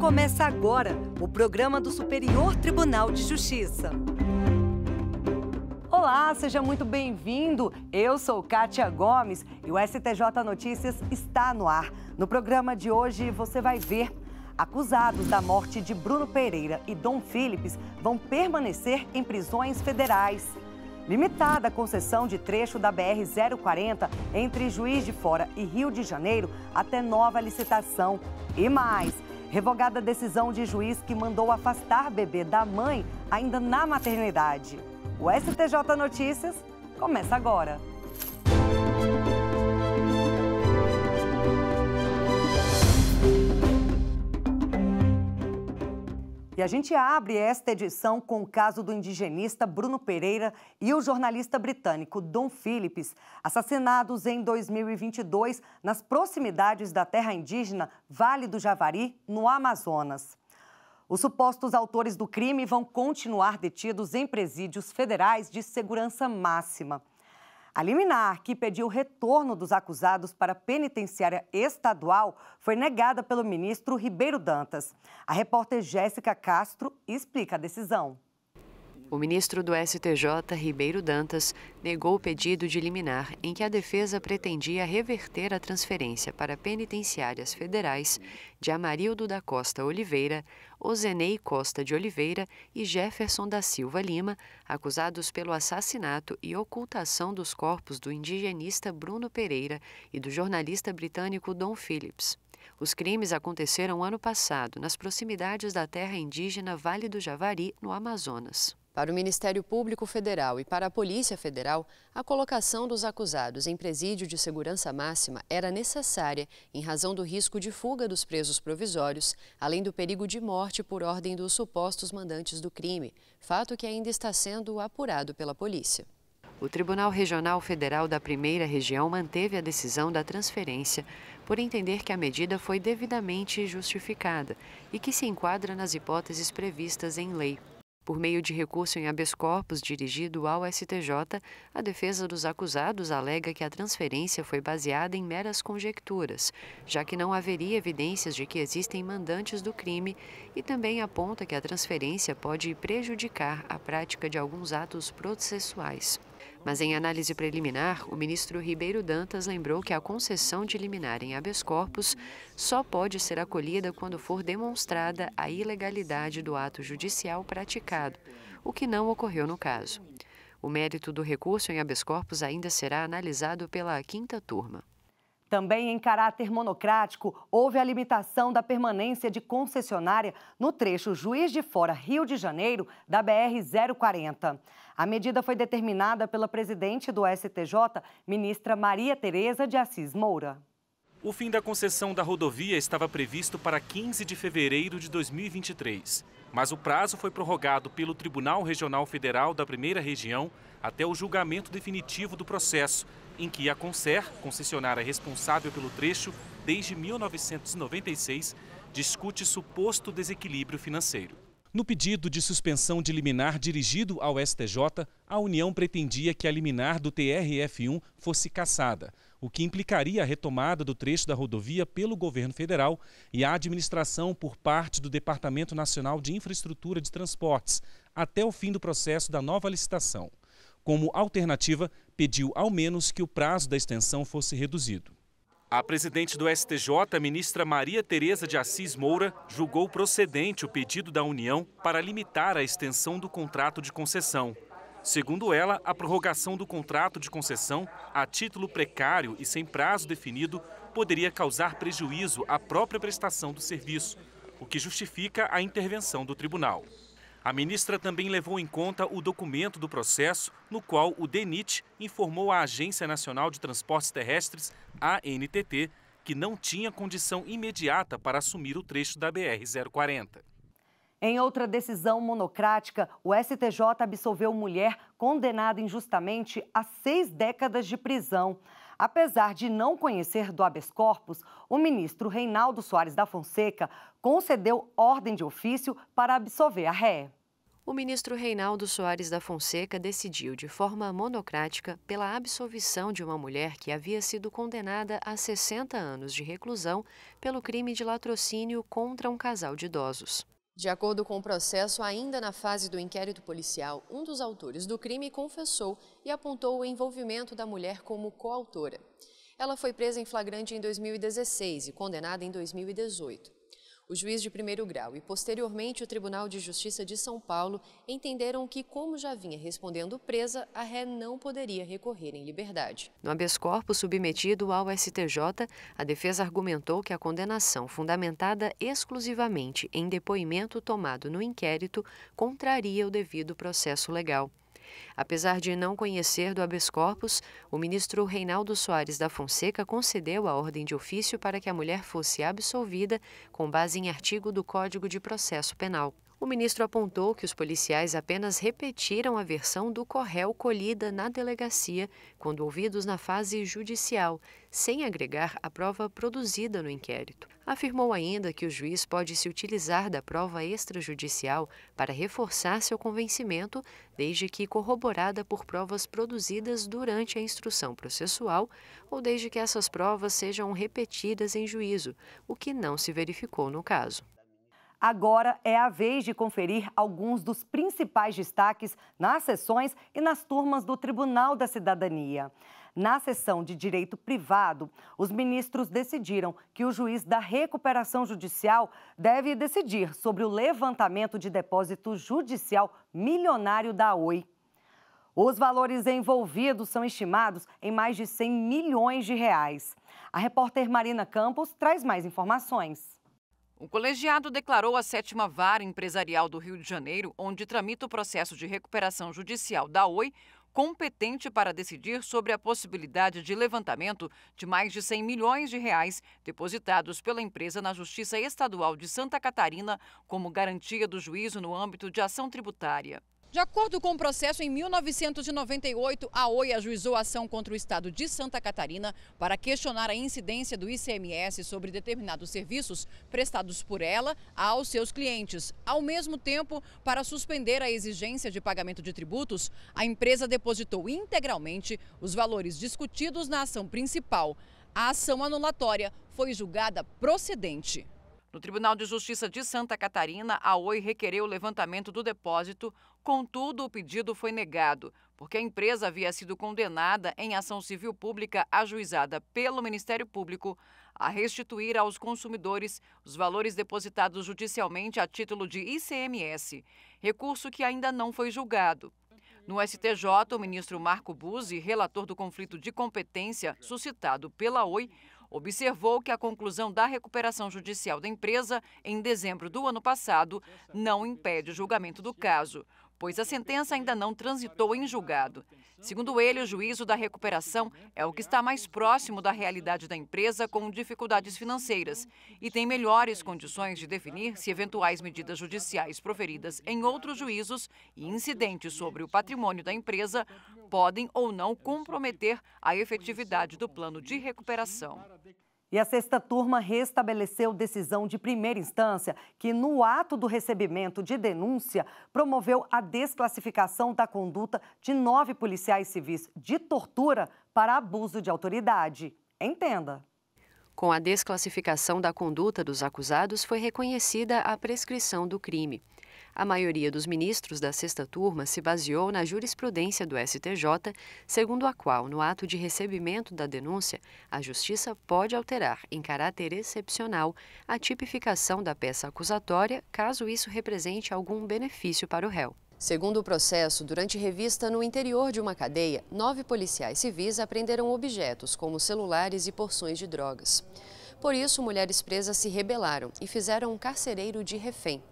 Começa agora o programa do Superior Tribunal de Justiça. Olá, seja muito bem-vindo. Eu sou Kátia Gomes e o STJ Notícias está no ar. No programa de hoje você vai ver. Acusados da morte de Bruno Pereira e Dom Philips vão permanecer em prisões federais. Limitada a concessão de trecho da BR-040 entre Juiz de Fora e Rio de Janeiro até nova licitação. E mais, Revogada a decisão de juiz que mandou afastar bebê da mãe ainda na maternidade. O STJ Notícias começa agora. E a gente abre esta edição com o caso do indigenista Bruno Pereira e o jornalista britânico Don Phillips, assassinados em 2022 nas proximidades da terra indígena Vale do Javari, no Amazonas. Os supostos autores do crime vão continuar detidos em presídios federais de segurança máxima. A liminar, que pediu o retorno dos acusados para a penitenciária estadual, foi negada pelo ministro Ribeiro Dantas. A repórter Jéssica Castro explica a decisão. O ministro do STJ, Ribeiro Dantas, negou o pedido de liminar em que a defesa pretendia reverter a transferência para penitenciárias federais de Amarildo da Costa Oliveira, Ozenei Costa de Oliveira e Jefferson da Silva Lima, acusados pelo assassinato e ocultação dos corpos do indigenista Bruno Pereira e do jornalista britânico Don Phillips. Os crimes aconteceram ano passado, nas proximidades da terra indígena Vale do Javari, no Amazonas. Para o Ministério Público Federal e para a Polícia Federal, a colocação dos acusados em presídio de segurança máxima era necessária em razão do risco de fuga dos presos provisórios, além do perigo de morte por ordem dos supostos mandantes do crime, fato que ainda está sendo apurado pela polícia. O Tribunal Regional Federal da Primeira Região manteve a decisão da transferência, por entender que a medida foi devidamente justificada e que se enquadra nas hipóteses previstas em lei. Por meio de recurso em habeas corpus dirigido ao STJ, a defesa dos acusados alega que a transferência foi baseada em meras conjecturas, já que não haveria evidências de que existem mandantes do crime, e também aponta que a transferência pode prejudicar a prática de alguns atos processuais. Mas em análise preliminar, o ministro Ribeiro Dantas lembrou que a concessão de liminar em habeas corpus só pode ser acolhida quando for demonstrada a ilegalidade do ato judicial praticado, o que não ocorreu no caso. O mérito do recurso em habeas corpus ainda será analisado pela quinta turma. Também em caráter monocrático, houve a limitação da permanência de concessionária no trecho Juiz de Fora, Rio de Janeiro, da BR-040. A medida foi determinada pela presidente do STJ, ministra Maria Tereza de Assis Moura. O fim da concessão da rodovia estava previsto para 15 de fevereiro de 2023, mas o prazo foi prorrogado pelo Tribunal Regional Federal da Primeira Região até o julgamento definitivo do processo, em que a Concer, concessionária responsável pelo trecho desde 1996, discute suposto desequilíbrio financeiro. No pedido de suspensão de liminar dirigido ao STJ, a União pretendia que a liminar do TRF1 fosse cassada, o que implicaria a retomada do trecho da rodovia pelo governo federal e a administração por parte do Departamento Nacional de Infraestrutura de Transportes, até o fim do processo da nova licitação. Como alternativa, pediu ao menos que o prazo da extensão fosse reduzido. A presidente do STJ, ministra Maria Tereza de Assis Moura, julgou procedente o pedido da União para limitar a extensão do contrato de concessão. Segundo ela, a prorrogação do contrato de concessão a título precário e sem prazo definido poderia causar prejuízo à própria prestação do serviço, o que justifica a intervenção do tribunal. A ministra também levou em conta o documento do processo, no qual o DENIT informou à Agência Nacional de Transportes Terrestres, ANTT, que não tinha condição imediata para assumir o trecho da BR-040. Em outra decisão monocrática, o STJ absolveu mulher condenada injustamente a seis décadas de prisão. Apesar de não conhecer do habeas corpus, o ministro Reinaldo Soares da Fonseca concedeu ordem de ofício para absolver a ré o ministro Reinaldo Soares da Fonseca decidiu de forma monocrática pela absolvição de uma mulher que havia sido condenada a 60 anos de reclusão pelo crime de latrocínio contra um casal de idosos. De acordo com o processo, ainda na fase do inquérito policial, um dos autores do crime confessou e apontou o envolvimento da mulher como coautora. Ela foi presa em flagrante em 2016 e condenada em 2018. O juiz de primeiro grau e, posteriormente, o Tribunal de Justiça de São Paulo entenderam que, como já vinha respondendo presa, a ré não poderia recorrer em liberdade. No habeas corpus submetido ao STJ, a defesa argumentou que a condenação, fundamentada exclusivamente em depoimento tomado no inquérito, contraria o devido processo legal. Apesar de não conhecer do habeas corpus, o ministro Reinaldo Soares da Fonseca concedeu a ordem de ofício para que a mulher fosse absolvida com base em artigo do Código de Processo Penal o ministro apontou que os policiais apenas repetiram a versão do Correl colhida na delegacia quando ouvidos na fase judicial, sem agregar a prova produzida no inquérito. Afirmou ainda que o juiz pode se utilizar da prova extrajudicial para reforçar seu convencimento, desde que corroborada por provas produzidas durante a instrução processual ou desde que essas provas sejam repetidas em juízo, o que não se verificou no caso. Agora é a vez de conferir alguns dos principais destaques nas sessões e nas turmas do Tribunal da Cidadania. Na sessão de direito privado, os ministros decidiram que o juiz da recuperação judicial deve decidir sobre o levantamento de depósito judicial milionário da OI. Os valores envolvidos são estimados em mais de 100 milhões de reais. A repórter Marina Campos traz mais informações. O colegiado declarou a sétima vara empresarial do Rio de Janeiro, onde tramita o processo de recuperação judicial da Oi, competente para decidir sobre a possibilidade de levantamento de mais de 100 milhões de reais depositados pela empresa na Justiça Estadual de Santa Catarina como garantia do juízo no âmbito de ação tributária. De acordo com o processo, em 1998, a OI ajuizou a ação contra o Estado de Santa Catarina para questionar a incidência do ICMS sobre determinados serviços prestados por ela aos seus clientes. Ao mesmo tempo, para suspender a exigência de pagamento de tributos, a empresa depositou integralmente os valores discutidos na ação principal. A ação anulatória foi julgada procedente. No Tribunal de Justiça de Santa Catarina, a OI requereu o levantamento do depósito Contudo, o pedido foi negado, porque a empresa havia sido condenada em ação civil pública ajuizada pelo Ministério Público a restituir aos consumidores os valores depositados judicialmente a título de ICMS, recurso que ainda não foi julgado. No STJ, o ministro Marco Buzzi, relator do conflito de competência suscitado pela OI, observou que a conclusão da recuperação judicial da empresa em dezembro do ano passado não impede o julgamento do caso, pois a sentença ainda não transitou em julgado. Segundo ele, o juízo da recuperação é o que está mais próximo da realidade da empresa com dificuldades financeiras e tem melhores condições de definir se eventuais medidas judiciais proferidas em outros juízos e incidentes sobre o patrimônio da empresa podem ou não comprometer a efetividade do plano de recuperação. E a sexta turma restabeleceu decisão de primeira instância que, no ato do recebimento de denúncia, promoveu a desclassificação da conduta de nove policiais civis de tortura para abuso de autoridade. Entenda. Com a desclassificação da conduta dos acusados, foi reconhecida a prescrição do crime. A maioria dos ministros da sexta turma se baseou na jurisprudência do STJ, segundo a qual, no ato de recebimento da denúncia, a Justiça pode alterar, em caráter excepcional, a tipificação da peça acusatória, caso isso represente algum benefício para o réu. Segundo o processo, durante revista no interior de uma cadeia, nove policiais civis apreenderam objetos, como celulares e porções de drogas. Por isso, mulheres presas se rebelaram e fizeram um carcereiro de refém.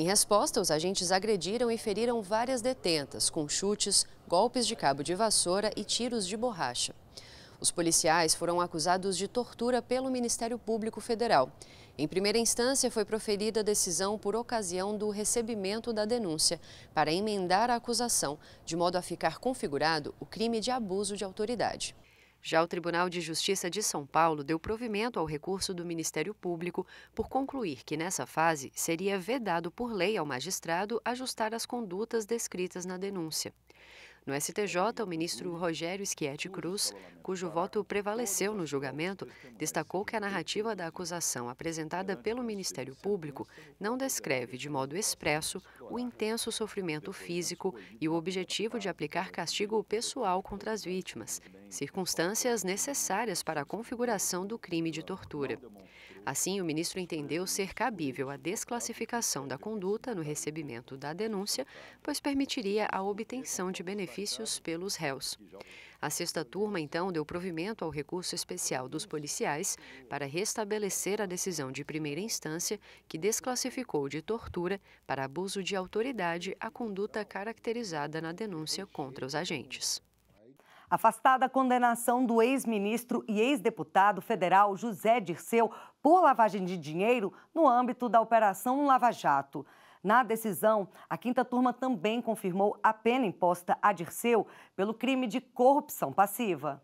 Em resposta, os agentes agrediram e feriram várias detentas, com chutes, golpes de cabo de vassoura e tiros de borracha. Os policiais foram acusados de tortura pelo Ministério Público Federal. Em primeira instância, foi proferida a decisão por ocasião do recebimento da denúncia, para emendar a acusação, de modo a ficar configurado o crime de abuso de autoridade. Já o Tribunal de Justiça de São Paulo deu provimento ao recurso do Ministério Público por concluir que, nessa fase, seria vedado por lei ao magistrado ajustar as condutas descritas na denúncia. No STJ, o ministro Rogério Schietti Cruz, cujo voto prevaleceu no julgamento, destacou que a narrativa da acusação apresentada pelo Ministério Público não descreve de modo expresso o intenso sofrimento físico e o objetivo de aplicar castigo pessoal contra as vítimas, circunstâncias necessárias para a configuração do crime de tortura. Assim, o ministro entendeu ser cabível a desclassificação da conduta no recebimento da denúncia, pois permitiria a obtenção de benefícios pelos réus. A sexta turma, então, deu provimento ao recurso especial dos policiais para restabelecer a decisão de primeira instância que desclassificou de tortura para abuso de autoridade a conduta caracterizada na denúncia contra os agentes. Afastada a condenação do ex-ministro e ex-deputado federal José Dirceu por lavagem de dinheiro no âmbito da Operação Lava Jato. Na decisão, a quinta turma também confirmou a pena imposta a Dirceu pelo crime de corrupção passiva.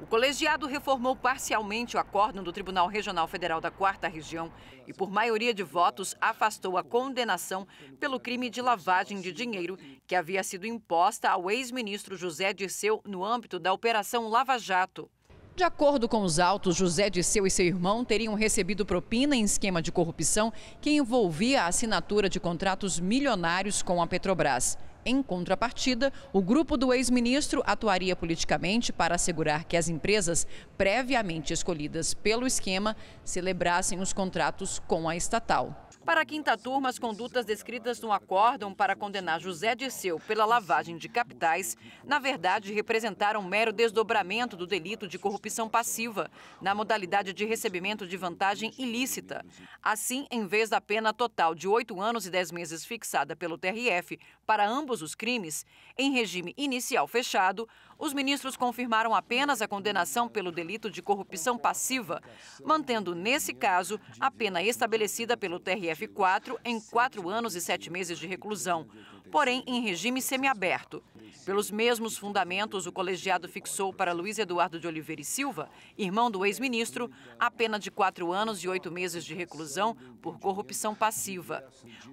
O colegiado reformou parcialmente o acórdão do Tribunal Regional Federal da Quarta Região e, por maioria de votos, afastou a condenação pelo crime de lavagem de dinheiro que havia sido imposta ao ex-ministro José Dirceu no âmbito da Operação Lava Jato. De acordo com os autos, José Disseu e seu irmão teriam recebido propina em esquema de corrupção que envolvia a assinatura de contratos milionários com a Petrobras. Em contrapartida, o grupo do ex-ministro atuaria politicamente para assegurar que as empresas previamente escolhidas pelo esquema celebrassem os contratos com a estatal. Para a quinta turma, as condutas descritas no acórdão para condenar José Dirceu pela lavagem de capitais, na verdade, representaram um mero desdobramento do delito de corrupção passiva, na modalidade de recebimento de vantagem ilícita. Assim, em vez da pena total de oito anos e dez meses fixada pelo TRF para ambos os crimes, em regime inicial fechado, os ministros confirmaram apenas a condenação pelo delito de corrupção passiva, mantendo, nesse caso, a pena estabelecida pelo TRF-4 em quatro anos e sete meses de reclusão porém em regime semiaberto. Pelos mesmos fundamentos, o colegiado fixou para Luiz Eduardo de Oliveira e Silva, irmão do ex-ministro, a pena de quatro anos e oito meses de reclusão por corrupção passiva.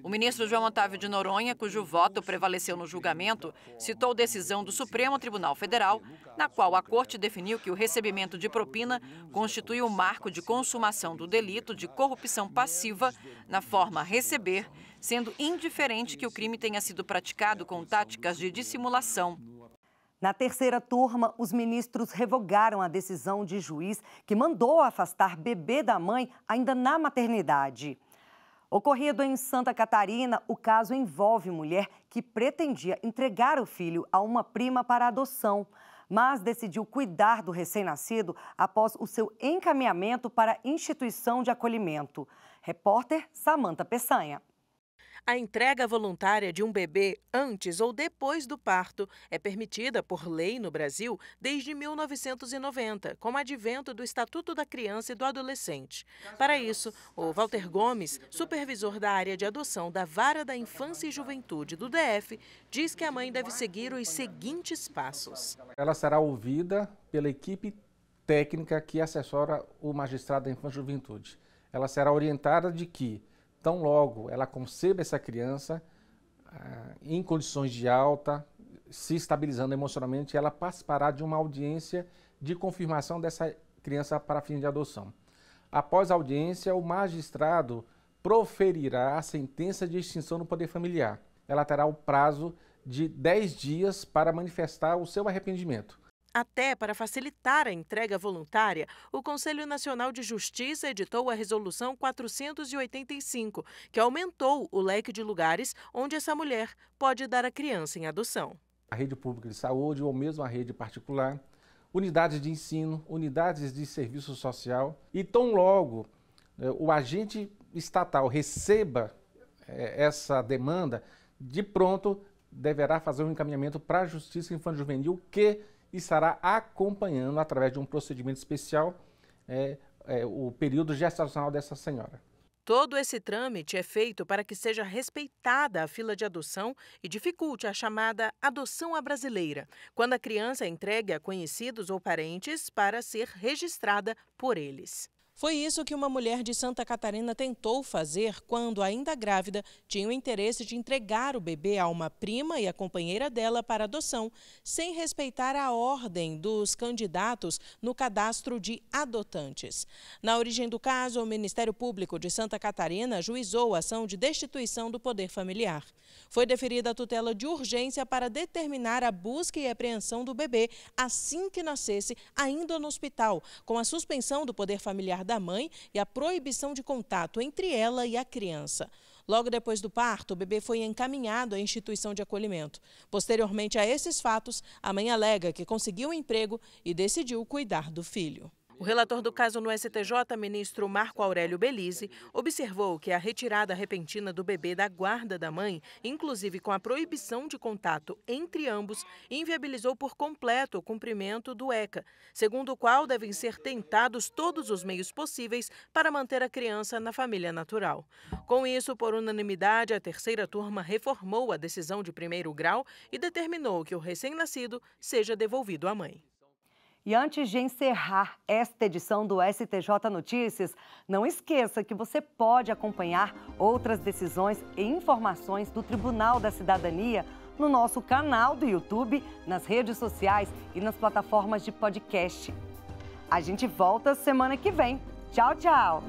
O ministro João Otávio de Noronha, cujo voto prevaleceu no julgamento, citou decisão do Supremo Tribunal Federal, na qual a Corte definiu que o recebimento de propina constitui o marco de consumação do delito de corrupção passiva na forma receber sendo indiferente que o crime tenha sido praticado com táticas de dissimulação. Na terceira turma, os ministros revogaram a decisão de juiz que mandou afastar bebê da mãe ainda na maternidade. Ocorrido em Santa Catarina, o caso envolve mulher que pretendia entregar o filho a uma prima para adoção, mas decidiu cuidar do recém-nascido após o seu encaminhamento para instituição de acolhimento. Repórter Samanta Peçanha. A entrega voluntária de um bebê antes ou depois do parto é permitida por lei no Brasil desde 1990, com o advento do Estatuto da Criança e do Adolescente. Para isso, o Walter Gomes, supervisor da área de adoção da Vara da Infância e Juventude do DF, diz que a mãe deve seguir os seguintes passos. Ela será ouvida pela equipe técnica que assessora o magistrado da Infância e Juventude. Ela será orientada de que tão logo ela conceba essa criança, ah, em condições de alta, se estabilizando emocionalmente, ela participará de uma audiência de confirmação dessa criança para fim de adoção. Após a audiência, o magistrado proferirá a sentença de extinção do poder familiar. Ela terá o prazo de 10 dias para manifestar o seu arrependimento. Até para facilitar a entrega voluntária, o Conselho Nacional de Justiça editou a Resolução 485, que aumentou o leque de lugares onde essa mulher pode dar a criança em adoção. A rede pública de saúde ou mesmo a rede particular, unidades de ensino, unidades de serviço social. E tão logo né, o agente estatal receba é, essa demanda, de pronto deverá fazer um encaminhamento para a Justiça Infantil Juvenil que estará acompanhando, através de um procedimento especial, é, é, o período gestacional dessa senhora. Todo esse trâmite é feito para que seja respeitada a fila de adoção e dificulte a chamada adoção à brasileira, quando a criança é entregue a conhecidos ou parentes para ser registrada por eles. Foi isso que uma mulher de Santa Catarina tentou fazer quando, ainda grávida, tinha o interesse de entregar o bebê a uma prima e a companheira dela para adoção, sem respeitar a ordem dos candidatos no cadastro de adotantes. Na origem do caso, o Ministério Público de Santa Catarina juizou a ação de destituição do poder familiar. Foi deferida a tutela de urgência para determinar a busca e apreensão do bebê assim que nascesse, ainda no hospital, com a suspensão do poder familiar da mãe e a proibição de contato entre ela e a criança. Logo depois do parto, o bebê foi encaminhado à instituição de acolhimento. Posteriormente a esses fatos, a mãe alega que conseguiu um emprego e decidiu cuidar do filho. O relator do caso no STJ, ministro Marco Aurélio Belize, observou que a retirada repentina do bebê da guarda da mãe, inclusive com a proibição de contato entre ambos, inviabilizou por completo o cumprimento do ECA, segundo o qual devem ser tentados todos os meios possíveis para manter a criança na família natural. Com isso, por unanimidade, a terceira turma reformou a decisão de primeiro grau e determinou que o recém-nascido seja devolvido à mãe. E antes de encerrar esta edição do STJ Notícias, não esqueça que você pode acompanhar outras decisões e informações do Tribunal da Cidadania no nosso canal do YouTube, nas redes sociais e nas plataformas de podcast. A gente volta semana que vem. Tchau, tchau!